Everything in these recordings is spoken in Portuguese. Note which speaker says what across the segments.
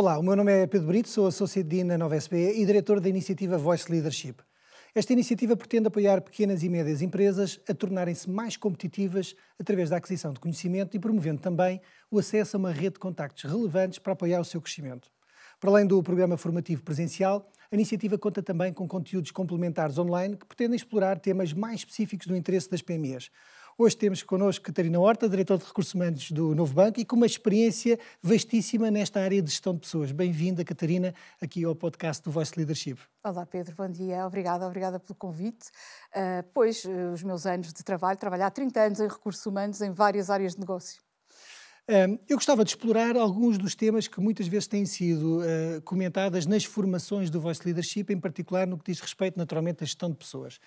Speaker 1: Olá, o meu nome é Pedro Brito, sou associado de na Nova SBE e diretor da iniciativa Voice Leadership. Esta iniciativa pretende apoiar pequenas e médias empresas a tornarem-se mais competitivas através da aquisição de conhecimento e promovendo também o acesso a uma rede de contactos relevantes para apoiar o seu crescimento. Para além do programa formativo presencial, a iniciativa conta também com conteúdos complementares online que pretendem explorar temas mais específicos do interesse das PMEs, Hoje temos connosco Catarina Horta, diretor de Recursos Humanos do Novo Banco e com uma experiência vastíssima nesta área de gestão de pessoas. Bem-vinda, Catarina, aqui ao podcast do Voice Leadership.
Speaker 2: Olá, Pedro, bom dia. Obrigada, obrigada pelo convite. Uh, pois, eh, os meus anos de trabalho, trabalhar há 30 anos em recursos humanos em várias áreas de negócio.
Speaker 1: Ah, eu gostava de explorar alguns dos temas que muitas vezes têm sido uh, comentadas nas formações do Voice Leadership, em particular no que diz respeito, naturalmente, à gestão de pessoas.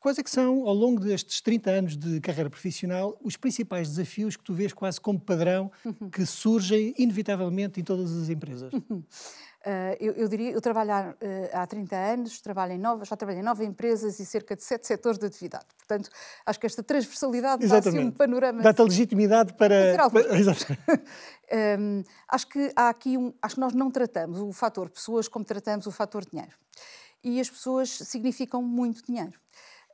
Speaker 1: Quais é que são, ao longo destes 30 anos de carreira profissional, os principais desafios que tu vês quase como padrão uhum. que surgem inevitavelmente em todas as empresas?
Speaker 2: Uh, eu, eu, diria, eu trabalho há, uh, há 30 anos, trabalho em nova, já trabalho em nove empresas e cerca de sete setores de atividade. Portanto, acho que esta transversalidade dá-se um panorama. Dá-te a
Speaker 1: legitimidade para. para... um,
Speaker 2: ehm, acho que há aqui um. Acho que nós não tratamos o fator pessoas como tratamos o fator dinheiro. E as pessoas significam muito dinheiro.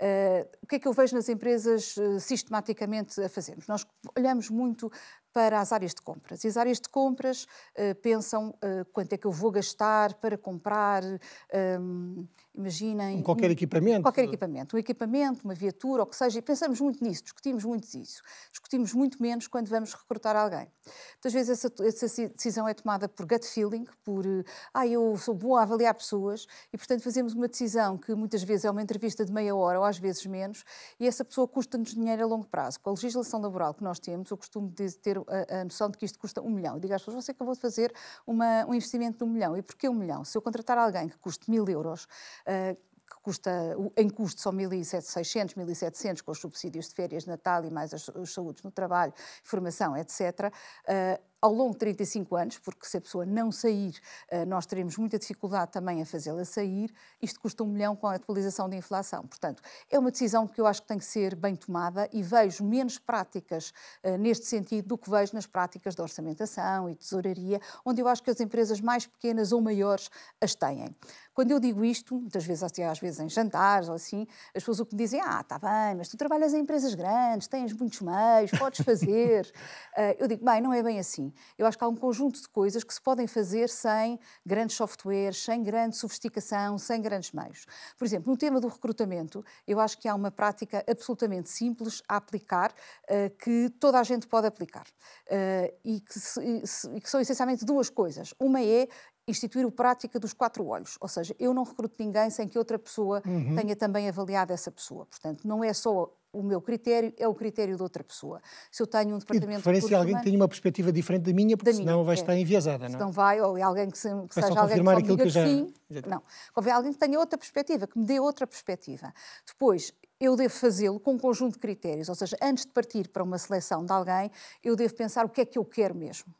Speaker 2: Uh, o que é que eu vejo nas empresas uh, sistematicamente a fazermos? Nós olhamos muito para as áreas de compras. E as áreas de compras uh, pensam uh, quanto é que eu vou gastar para comprar, um, ehm, imaginem... Um qualquer um, equipamento. Qualquer equipamento. Um equipamento, uma viatura, ou que seja. E pensamos muito nisso, discutimos muito isso. Discutimos muito menos quando vamos recrutar alguém. Muitas vezes essa, essa decisão é tomada por gut feeling, por, uh, ah, eu sou boa a avaliar pessoas, e portanto fazemos uma decisão que muitas vezes é uma entrevista de meia hora, ou às vezes menos, e essa pessoa custa-nos dinheiro a longo prazo. Com a legislação laboral que nós temos, eu costumo ter a, a, noção de que isto custa um milhão. Diga às pessoas, você acabou de fazer uma, um investimento de um milhão. E porquê um milhão? Se eu contratar alguém que custe mil euros, uh, que custa, em custo são 1.600, 1.700, com os subsídios de férias, Natal e mais os, os saúdes no trabalho, formação, etc., uh, eh, ao longo de 35 anos, porque se a pessoa não sair, eh, nós teremos muita dificuldade também a fazê-la sair. Isto custa um milhão com a atualização da inflação. Portanto, é uma decisão que eu acho que tem que ser bem tomada e vejo menos práticas eh, neste sentido do que vejo nas práticas de orçamentação e tesouraria, onde eu acho que as empresas mais pequenas ou maiores as têm. Quando eu digo isto, muitas vezes, às vezes em jantares ou assim, as pessoas o que me dizem, ah, está bem, mas tu trabalhas em empresas grandes, tens muitos meios, podes fazer. Eh, eu digo, bem, não é bem assim. Eu acho que há um conjunto de coisas que se podem fazer sem grandes softwares, sem grande sofisticação, sem grandes meios. Por exemplo, no tema do recrutamento, eu acho que há uma prática absolutamente simples a aplicar, eh, que toda a gente pode aplicar. Eh, e que são essencialmente duas coisas. Uma é instituir o prática dos quatro olhos, ou seja, eu não recruto ninguém sem que outra pessoa uhum. tenha também avaliado essa pessoa. Portanto, não é só o meu critério é o critério de outra pessoa. Se eu tenho um departamento... E de preferência de alguém humano, que
Speaker 1: tenha uma perspectiva diferente da minha, porque da senão minha, vai é. estar enviesada, não é? Se não
Speaker 2: vai, ou é alguém que, se, que seja alguém que, que já... sim, não. Convém alguém que tenha outra perspectiva, que me dê outra perspectiva. Depois, eu devo fazê-lo com um conjunto de critérios, ou seja, antes de partir para uma seleção de alguém, eu devo pensar o que é que eu quero mesmo.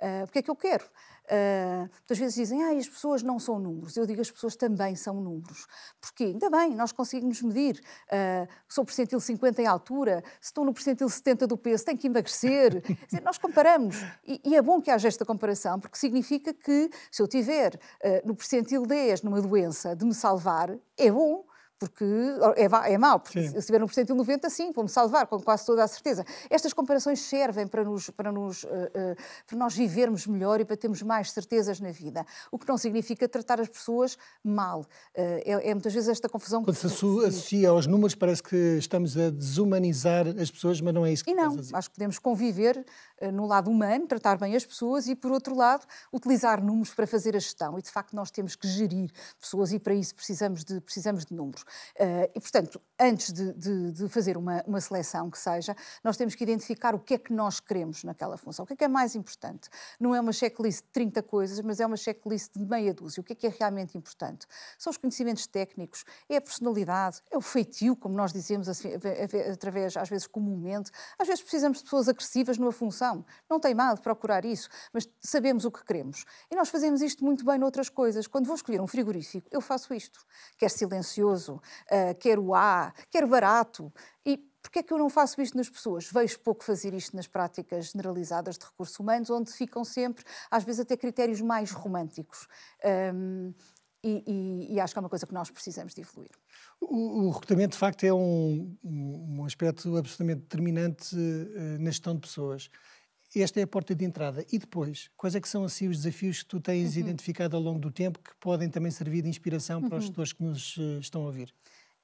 Speaker 2: Ah, o que é que eu quero? Uh, muitas vezes dizem, ah, as pessoas não são números. Eu digo, as pessoas também são números. Porque, ainda bem, nós conseguimos medir. Uh, sou percentil 50 em altura, se estou no percentil 70 do peso, tenho que emagrecer. dizer, nós comparamos. E, e, é bom que haja esta comparação, porque significa que se eu tiver uh, no percentil 10 numa doença de me salvar, é bom porque é, é mau, porque sim. se tiver 1% e 90, sim, vamos salvar, com quase toda a certeza. Estas comparações servem para, nos, para, nos, uh, uh, para nós vivermos melhor e para termos mais certezas na vida, o que não significa tratar as pessoas mal. Uh, é, é, muitas vezes esta confusão Quando que... Quando
Speaker 1: se associa aos números parece que estamos a desumanizar as pessoas, mas não é isso que E não,
Speaker 2: acho que podemos conviver no lado humano, tratar bem as pessoas e, por outro lado, utilizar números para fazer a gestão. E, de facto, nós temos que gerir pessoas e, para isso, precisamos de, precisamos de números. Uh, e, portanto, antes de, de, de fazer uma, uma, seleção que seja, nós temos que identificar o que é que nós queremos naquela função, o que é que é mais importante. Não é uma checklist de 30 coisas, mas é uma checklist de meia dúzia. O que é que é realmente importante? São os conhecimentos técnicos, é a personalidade, é o feitio, como nós dizemos assim, através, às vezes, comumente. Às vezes precisamos de pessoas agressivas numa função. Não tem mal de procurar isso, mas sabemos o que queremos. E nós fazemos isto muito bem noutras coisas. Quando vou escolher um frigorífico, eu faço isto. Quer silencioso, uh, ah, quero A, quero barato. E Porquê é que eu não faço isto nas pessoas? Vejo pouco fazer isto nas práticas generalizadas de recursos humanos, onde ficam sempre, às vezes, até critérios mais românticos. Um, e, e, e, acho que é uma coisa que nós precisamos de evoluir.
Speaker 1: O, o recrutamento, de facto, é um, um aspecto absolutamente determinante uh, na gestão de pessoas esta é a porta de entrada. E depois, quais é que são assim os desafios que tu tens uhum. identificado ao longo do tempo que podem também servir de inspiração para uhum. os gestores que nos eh, estão a ouvir?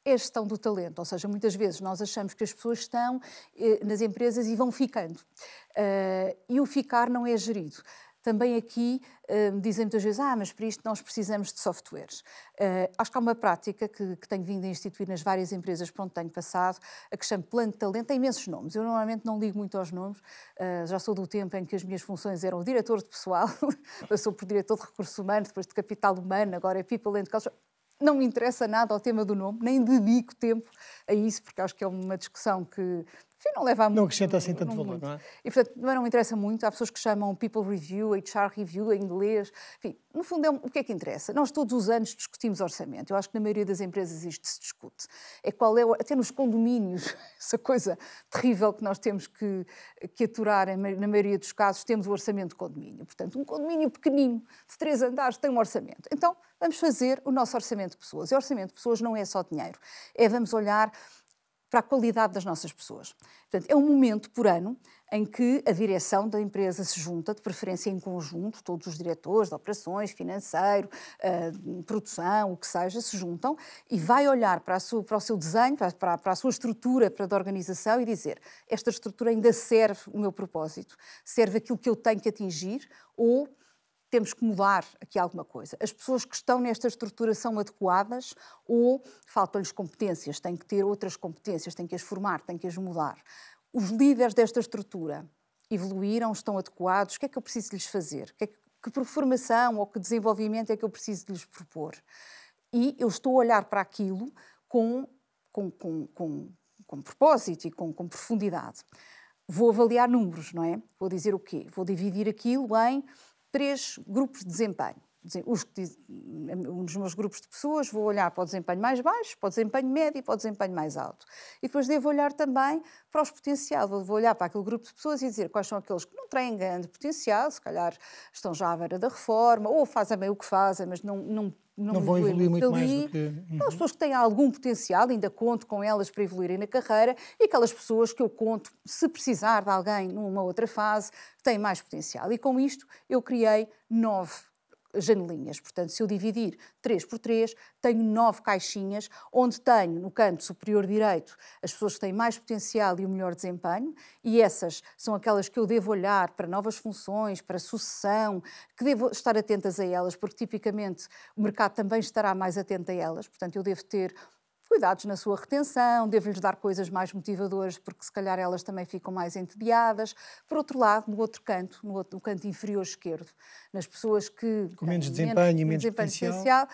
Speaker 2: é a gestão do talento, ou seja, muitas vezes nós achamos que as pessoas estão eh, nas empresas e vão ficando. Uh, e o ficar não é gerido. Também aqui uh, dizem muitas vezes, ah, mas para isto nós precisamos de softwares. Uh, acho que há uma prática que, que, tenho vindo a instituir nas várias empresas por onde tenho passado, a que chamo plano de talento, tem imensos nomes. Eu normalmente não ligo muito aos nomes, uh, já sou do tempo em que as minhas funções eram diretor de pessoal, passou por diretor de recursos humanos, depois de capital humano, agora é people and culture não me interessa nada ao tema do nome, nem dedico tempo a isso, porque acho que é uma discussão que não leva a muito. Não acrescenta assim tanto valor, não é? E, portanto, não me interessa muito. Há pessoas que chamam People Review, HR Review em inglês. Enfim, no fundo, é um... o que é que interessa? Nós todos os anos discutimos orçamento. Eu acho que na maioria das empresas isto se discute. É qual é, até nos condomínios, essa coisa terrível que nós temos que, que aturar, na maioria dos casos, temos o orçamento de condomínio. Portanto, um condomínio pequenino, de três andares, tem um orçamento. Então, vamos fazer o nosso orçamento de pessoas. E orçamento de pessoas não é só dinheiro. É, vamos olhar para a qualidade das nossas pessoas. Portanto, é um momento por ano em que a direção da empresa se junta, de preferência em conjunto, todos os diretores de operações, financeiro, eh, produção, o que seja, se juntam e vai olhar para, sua, para o seu desenho, para, para, a sua estrutura para da organização e dizer esta estrutura ainda serve o meu propósito, serve aquilo que eu tenho que atingir ou temos que mudar aqui alguma coisa. As pessoas que estão nesta estrutura são adequadas ou faltam-lhes competências, têm que ter outras competências, têm que as formar, têm que as mudar. Os líderes desta estrutura evoluíram, estão adequados, o que é que eu preciso lhes fazer? Que, é que, que formação ou que desenvolvimento é que eu preciso lhes propor? E eu estou a olhar para aquilo com, com, com, com, com propósito e com, com profundidade. Vou avaliar números, não é? Vou dizer o quê? Vou dividir aquilo em três grupos de desempenho os, nos meus grupos de pessoas, vou olhar para o desempenho mais baixo, para o desempenho médio e para o desempenho mais alto. E depois devo olhar também para os potenciais, vou olhar para aquele grupo de pessoas e dizer quais são aqueles que não têm grande potencial, se calhar estão já à beira da reforma, ou fazem bem o que fazem, mas não, não não, não vão evoluir muito ali. mais do que...
Speaker 1: Uhum. Então, as pessoas
Speaker 2: que têm algum potencial, ainda conto com elas para evoluírem na carreira, e aquelas pessoas que eu conto, se precisar de alguém numa outra fase, que têm mais potencial. E com isto eu criei nove janelinhas. Portanto, se eu dividir 3 por 3, tenho 9 caixinhas, onde tenho no canto superior direito as pessoas que têm mais potencial e o melhor desempenho, e essas são aquelas que eu devo olhar para novas funções, para sucessão, que devo estar atentas a elas, porque tipicamente o mercado também estará mais atento a elas. Portanto, eu devo ter cuidados na sua retenção, devo-lhes dar coisas mais motivadoras, porque se calhar elas também ficam mais entediadas. Por outro lado, no outro canto, no, outro, no canto inferior esquerdo, nas pessoas que. Com menos desempenho e menos, menos desempenho potencial,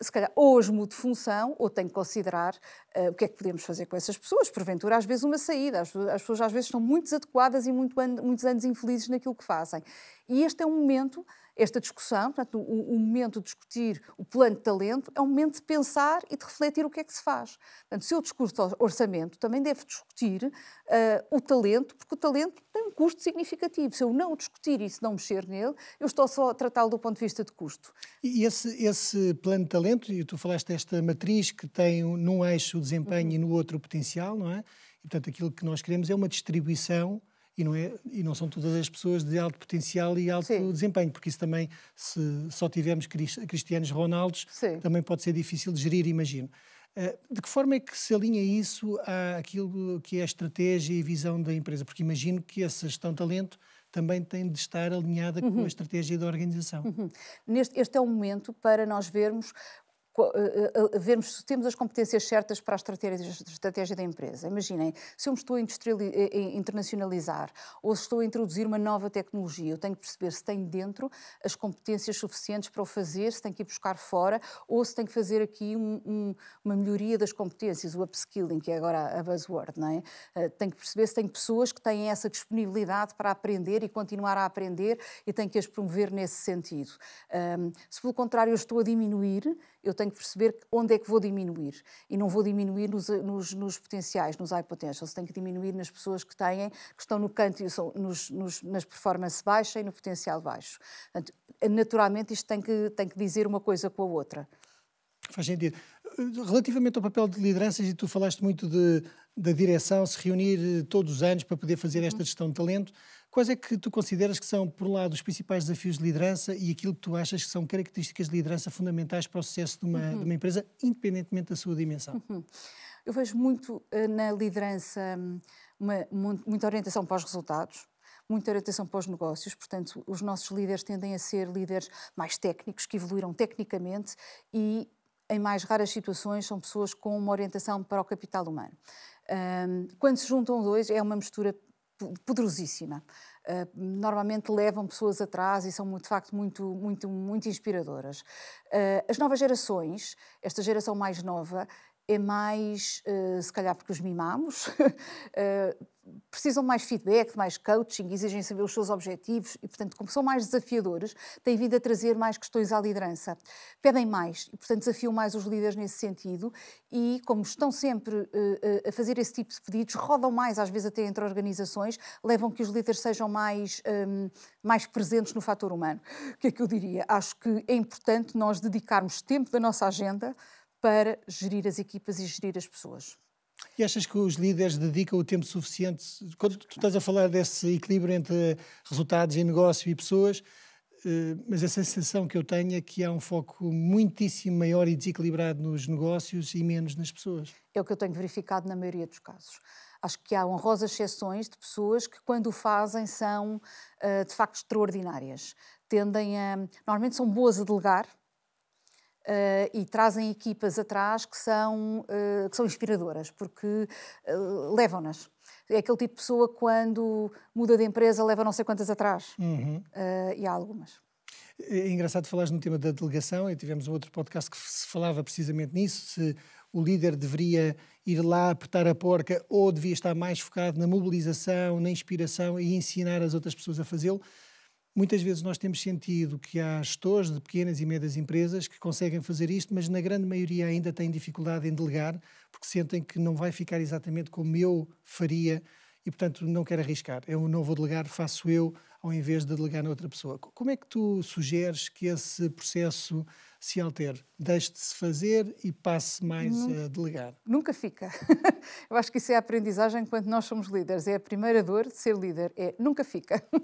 Speaker 2: se calhar, ou as mudo função, ou tenho que considerar uh, o que é que podemos fazer com essas pessoas. Porventura, às vezes, uma saída. As, as pessoas, às vezes, estão muito desadequadas e muito an muitos anos infelizes naquilo que fazem. E este é um momento esta discussão, portanto, o, o, momento de discutir o plano de talento é um momento de pensar e de refletir o que é que se faz. Portanto, se discurso de orçamento, também deve discutir uh, o talento, porque o talento tem um custo significativo. Se eu não discutir e se não mexer nele, eu estou só a tratá-lo do ponto de vista de custo.
Speaker 1: E esse, esse plano de talento, e tu falaste desta matriz que tem num eixo o desempenho uhum. e no outro o potencial, não é? E, portanto, aquilo que nós queremos é uma distribuição e não, é, e não são todas as pessoas de alto potencial e alto Sim. desempenho, porque isso também, se só tivermos cristianos Ronaldos, Sim. também pode ser difícil de gerir, imagino. Eh, de que forma é que se alinha isso àquilo que é a estratégia e visão da empresa? Porque imagino que essa gestão de talento também tem de estar alinhada uhum. com a uhum. estratégia da organização.
Speaker 2: Uhum. Neste, este é o momento para nós vermos eh, eh, eh, vermos se temos as competências certas para a estratégia, estratégia da empresa. Imaginem, se eu me estou a internacionalizar ou se estou a introduzir uma nova tecnologia, eu tenho que perceber se tenho dentro as competências suficientes para o fazer, se tenho que ir buscar fora ou se tenho que fazer aqui um, um, uma melhoria das competências, o upskilling, que é agora a buzzword, não é? tenho que perceber se tenho pessoas que têm essa disponibilidade para aprender e continuar a aprender e tenho que as promover nesse sentido. se pelo contrário eu estou a diminuir, eu tenho tenho que perceber onde é que vou diminuir. E não vou diminuir nos, nos, nos potenciais, nos high potentials. Tenho que diminuir nas pessoas que têm, que estão no canto, nos, nos, nas performance baixa e no potencial baixo. Portanto, naturalmente, isto tem que, tem que dizer uma coisa com a outra.
Speaker 1: Faz sentido. Relativamente ao papel de lideranças, e tu falaste muito de, da direção se reunir eh, todos os anos para poder fazer esta uhum. gestão de talento, quais é que tu consideras que são, por um lado, os principais desafios de liderança e aquilo que tu achas que são características de liderança fundamentais para o sucesso de uma, uhum. de uma empresa, independentemente da sua dimensão?
Speaker 2: Uhum. Eu vejo muito eh, na liderança hum, uma, muita orientação para os resultados, muita orientação para os negócios, portanto, os nossos líderes tendem a ser líderes mais técnicos, que evoluíram tecnicamente e em mais raras situações, são pessoas com uma orientação para o capital humano. Quando se juntam dois, é uma mistura poderosíssima. Normalmente levam pessoas atrás e são, de facto, muito, muito, muito inspiradoras. Ah, as novas gerações, esta geração mais nova, é mais, uh, se calhar porque os mimamos, uh, precisam mais feedback, mais coaching, exigem saber os seus objetivos e, portanto, como são mais desafiadores, têm vindo a trazer mais questões à liderança. Pedem mais e, portanto, desafiam mais os líderes nesse sentido e, como estão sempre uh, a fazer esse tipo de pedidos, rodam mais, às vezes até entre organizações, levam que os líderes sejam mais, um, ehm, mais presentes no fator humano. O que é que eu diria? Acho que é importante nós dedicarmos tempo da nossa agenda para gerir as equipas e gerir as pessoas.
Speaker 1: E achas que os líderes dedicam o tempo suficiente? Quando tu estás a falar desse equilíbrio entre resultados em negócio e pessoas, eh, mas a sensação que eu tenho é que há um foco muitíssimo maior e desequilibrado nos negócios e menos nas pessoas.
Speaker 2: É o que eu tenho verificado na maioria dos casos. Acho que há honrosas exceções de pessoas que, quando o fazem, são eh, de facto extraordinárias. Tendem a. Normalmente são boas a delegar, uh, e trazem equipas atrás que são, uh, que são inspiradoras, porque eh, levam-nas. É aquele tipo de pessoa quando muda de empresa leva não sei quantas atrás. Uhum. e há algumas.
Speaker 1: É engraçado falares no tema da delegação, e tivemos um outro podcast que se falava precisamente nisso, se o líder deveria ir lá apertar a porca ou devia estar mais focado na mobilização, na inspiração e ensinar as outras pessoas a fazê-lo. Muitas vezes nós temos sentido que há gestores de pequenas e médias empresas que conseguem fazer isto, mas na grande maioria ainda têm dificuldade em delegar, porque sentem que não vai ficar exatamente como eu faria e, portanto, não quero arriscar. Eu não vou delegar, faço eu, ao invés de delegar a outra pessoa. Como é que tu sugeres que esse processo se altere? Deixe se fazer e passe mais nunca, a delegar?
Speaker 2: Nunca fica. Eu acho que isso é a aprendizagem quando nós somos líderes. É a primeira dor de ser líder, é nunca fica.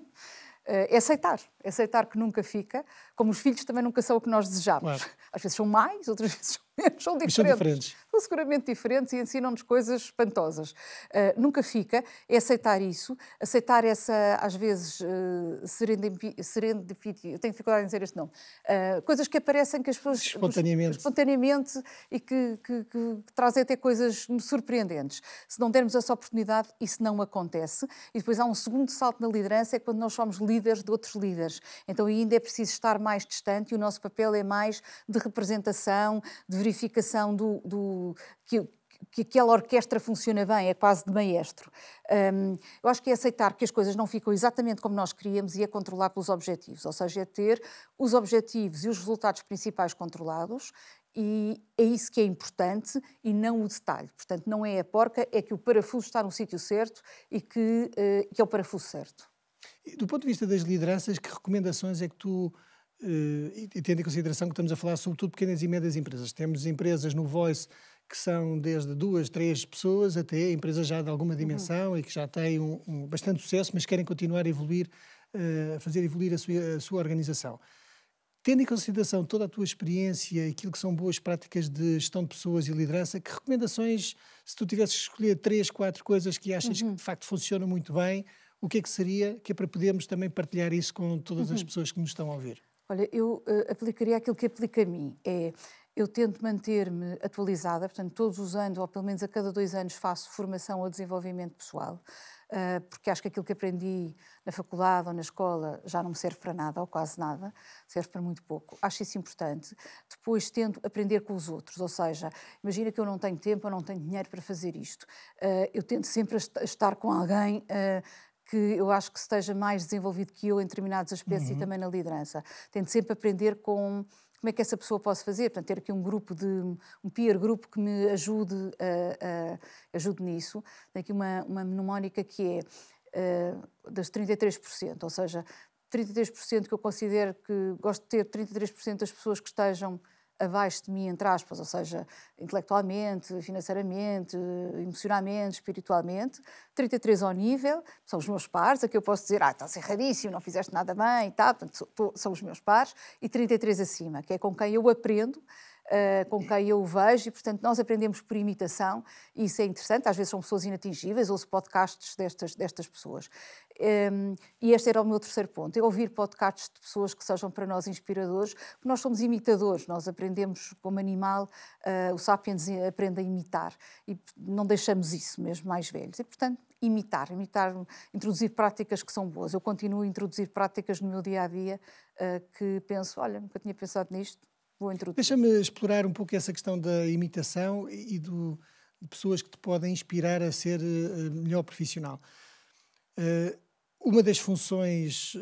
Speaker 2: Eh, é aceitar, é aceitar que nunca fica, como os filhos também nunca são o que nós desejamos. Claro. Às vezes são mais, outras vezes são menos, são diferentes. São diferentes são seguramente diferentes e ensinam-nos coisas espantosas. Uh, nunca fica, é aceitar isso, aceitar essa, às vezes, uh, ah, serendipity, eu tenho dificuldade em dizer este nome, uh, ah, coisas que aparecem que as pessoas... Espontaneamente. Espontaneamente e que, que, que, que trazem até coisas surpreendentes. Se não dermos essa oportunidade, isso não acontece. E depois há um segundo salto na liderança, é quando nós somos líderes de outros líderes. Então ainda é preciso estar mais distante e o nosso papel é mais de representação, de verificação do, do que, que aquela orquestra funciona bem, é quase de maestro. Um, eu acho que é aceitar que as coisas não ficam exatamente como nós queríamos e é controlar pelos objetivos, ou seja, é ter os objetivos e os resultados principais controlados e é isso que é importante e não o detalhe. Portanto, não é a porca, é que o parafuso está no sítio certo e que, uh, que é o parafuso certo.
Speaker 1: Do ponto de vista das lideranças, que recomendações é que tu uh, e tendo em consideração que estamos a falar sobretudo pequenas e médias empresas. Temos empresas no Voice que são desde duas, três pessoas até empresas já de alguma uhum. dimensão uhum. e que já têm um, um, bastante sucesso, mas querem continuar a evoluir, uh, fazer evoluir a sua, a sua organização. Tendo em consideração toda a tua experiência, aquilo que são boas práticas de gestão de pessoas e liderança, que recomendações, se tu tivesses escolher três, quatro coisas que achas uhum. que de facto funcionam muito bem, o que é que seria, que é para podermos também partilhar isso com todas uhum. as pessoas que nos estão a ouvir?
Speaker 2: Olha, eu uh, aplicaria aquilo que aplica a mim, é eu tento manter-me atualizada, portanto, todos os anos, ou pelo menos a cada dois anos, faço formação ou desenvolvimento pessoal, ah, porque acho que aquilo que aprendi na faculdade ou na escola já não me serve para nada, ou quase nada, serve para muito pouco. Acho isso importante. Depois tento aprender com os outros, ou seja, imagina que eu não tenho tempo, eu não tenho dinheiro para fazer isto. Ah, eu tento sempre estar com alguém ah, que eu acho que esteja mais desenvolvido que eu em determinados aspectos uhum. e também na liderança. Tento sempre aprender com como é que essa pessoa pode fazer? Portanto, ter aqui um grupo de um peer grupo que me ajude, ajude nisso. Tem aqui uma, uma mnemónica que é uh, das 33%, ou seja, 33% que eu considero que gosto de ter 33% das pessoas que estejam abaixo de mim, entre aspas, ou seja, intelectualmente, financeiramente, emocionalmente, espiritualmente, 33 ao nível, são os meus pares, a é que eu posso dizer, ah, estás erradíssimo, não fizeste nada bem e tal, portanto, são os meus pares, e 33 acima, que é com quem eu aprendo eh, com quem eu o vejo, e portanto nós aprendemos por imitação, e isso é interessante, às vezes são pessoas inatingíveis, ouço podcasts destas, destas pessoas. Um, ehm, e este era o meu terceiro ponto, é ouvir podcasts de pessoas que sejam para nós inspiradores, porque nós somos imitadores, nós aprendemos como animal, uh, o sapiens aprende a imitar, e não deixamos isso mesmo mais velhos. E portanto, imitar, imitar, introduzir práticas que são boas. Eu continuo a introduzir práticas no meu dia a dia uh, que penso, olha, nunca tinha pensado nisto, vou
Speaker 1: introduzir. Deixa-me explorar um pouco essa questão da imitação e do, de pessoas que te podem inspirar a ser eh, melhor profissional. Uh, uma das funções uh,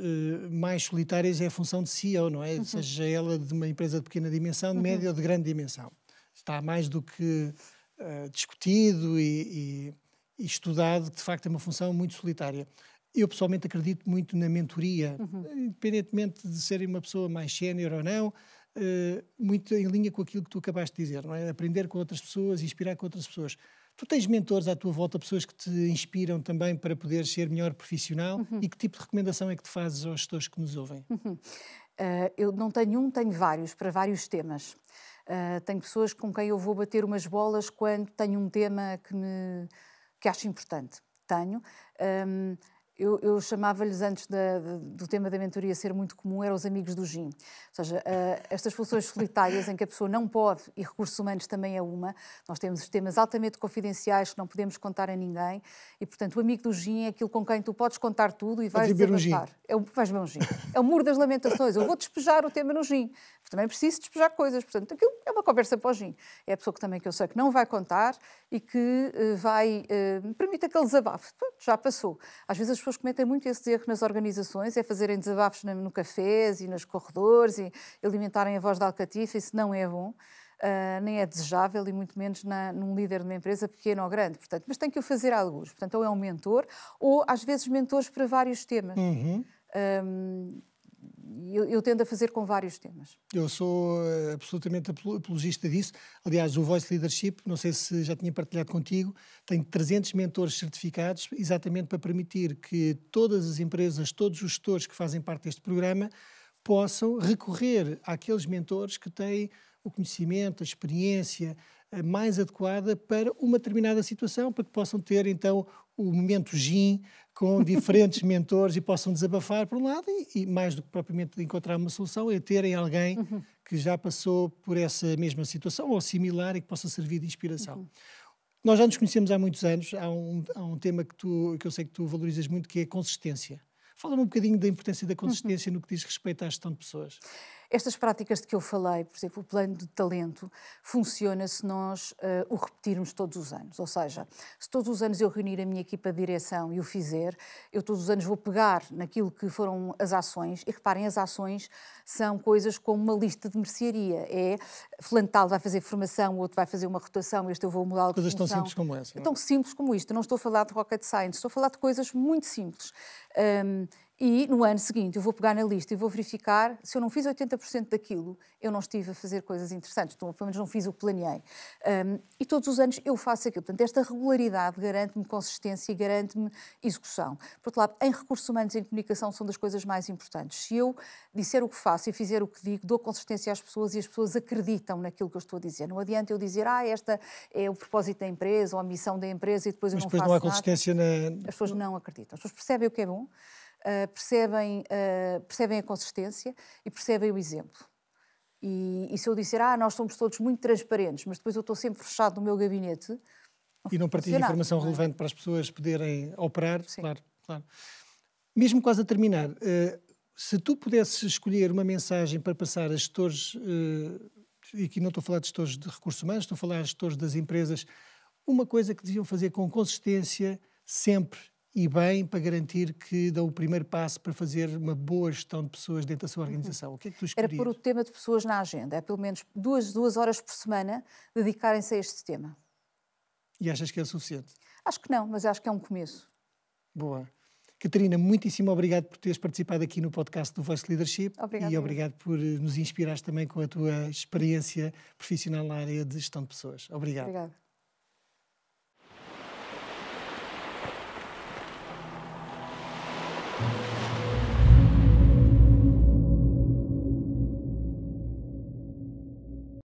Speaker 1: mais solitárias é a função de CEO, não é? Uhum. Seja ela de uma empresa de pequena dimensão, de uhum. média ou de grande dimensão. Está mais do que uh, discutido e, e, e, estudado que, de facto, é uma função muito solitária. Eu, pessoalmente, acredito muito na mentoria, uhum. independentemente de ser uma pessoa mais sénior ou não, eh, muito em linha com aquilo que tu acabaste de dizer, não é? Aprender com outras pessoas, inspirar com outras pessoas. Tu tens mentores à tua volta, pessoas que te inspiram também para poder ser melhor profissional uhum. e que tipo de recomendação é que te fazes aos gestores que nos ouvem?
Speaker 2: Uhum. Uh, eu não tenho um, tenho vários, para vários temas. Uh, tenho pessoas com quem eu vou bater umas bolas quando tenho um tema que, me, que acho importante. Tenho. Ehm, eu, eu chamava-lhes antes da, do tema da mentoria ser muito comum, eram os amigos do GIM. Ou seja, uh, estas funções solitárias em que a pessoa não pode, e recursos humanos também é uma, nós temos temas altamente confidenciais que não podemos contar a ninguém, e portanto o amigo do GIM é aquilo com quem tu podes contar tudo e vais beber um GIM. É o, vais beber um GIM. É o muro das lamentações. Eu vou despejar o tema no GIM também preciso despejar coisas. Portanto, aquilo é uma conversa para o É a pessoa que também que eu sei que não vai contar e que uh, vai uh, permite aquele desabafo. Pronto, já passou. Às vezes as pessoas cometem muito esse erro nas organizações, é fazerem desabafos no, no cafés e nos corredores e alimentarem a voz da alcatifa, isso não é bom. Uh, nem é desejável e muito menos na, num líder de uma empresa pequena ou grande. Portanto, mas tem que o fazer a alguns. Portanto, ou é um mentor ou às vezes mentores para vários temas. Uhum. Um, eu, eu tendo a fazer com vários temas.
Speaker 1: Eu sou eh, absolutamente apologista disso. Aliás, o Voice Leadership, não sei se já tinha partilhado contigo, tem 300 mentores certificados exatamente para permitir que todas as empresas, todos os gestores que fazem parte deste programa possam recorrer àqueles mentores que têm o conhecimento, a experiência eh, mais adequada para uma determinada situação, para que possam ter então o momento GIM com diferentes mentores e possam desabafar, por um lado, e, e, mais do que propriamente encontrar uma solução, é terem alguém uhum. que já passou por essa mesma situação ou similar e que possa servir de inspiração. Uhum. Nós já nos conhecemos há muitos anos, há um, há um tema que, tu, que eu sei que tu valorizas muito, que é a consistência. Fala-me um bocadinho da importância da uhum. consistência uhum. no que diz respeito à gestão de
Speaker 2: pessoas. Estas práticas de que eu falei, por exemplo, o plano de talento, funciona se nós uh, o repetirmos todos os anos. Ou seja, se todos os anos eu reunir a minha equipa de direção e o fizer, eu todos os anos vou pegar naquilo que foram as ações, e reparem, as ações são coisas como uma lista de mercearia. É, fulano vai fazer formação, o outro vai fazer uma rotação, este eu vou mudar a Coisas tão simples como essa. Não? É? Tão simples como isto. não estou a falar de rocket science, estou a falar de coisas muito simples. Um, e no ano seguinte eu vou pegar na lista e vou verificar se eu não fiz 80% daquilo, eu não estive a fazer coisas interessantes, então, pelo menos não fiz o que planeei. Um, e todos os anos eu faço aquilo. Portanto, esta regularidade garante-me consistência e garante-me execução. Por outro lado, em recursos humanos e em comunicação são das coisas mais importantes. Se eu disser o que faço e fizer o que digo, dou consistência às pessoas e as pessoas acreditam naquilo que eu estou a dizer. Não adianta eu dizer, ah, esta é o propósito da empresa ou a missão da empresa e depois Mas eu não depois faço não há consistência
Speaker 1: nada. na... As pessoas
Speaker 2: não acreditam. As pessoas percebem o que é bom. Eh, percebem, uh, percebem a consistência e percebem o exemplo. E, e, se eu disser, ah, nós somos todos muito transparentes, mas depois eu estou sempre fechado no meu gabinete.
Speaker 1: e não partilho assim, informação não é? relevante para as pessoas poderem operar, Sim. claro, claro. Mesmo quase a terminar, eh, se tu pudesses escolher uma mensagem para passar a gestores, e aqui não estou a falar de gestores de recursos humanos, estou a falar de gestores das empresas, uma coisa que deviam fazer com consistência sempre e bem para garantir que dão o primeiro passo para fazer uma boa gestão de pessoas dentro da sua organização. Uhum. O que é que tu escolhias? Era pôr o
Speaker 2: tema de pessoas na agenda, é pelo menos duas, duas horas por semana dedicarem-se a este tema.
Speaker 1: E achas que é suficiente?
Speaker 2: Acho que não, mas acho que é um começo.
Speaker 1: Boa. Catarina, muitíssimo obrigado por teres participado aqui no podcast do Voice Leadership obrigada e obrigado por eh, nos inspirares também com a tua experiência profissional na área de gestão de pessoas. Obrigado.
Speaker 2: Obrigada.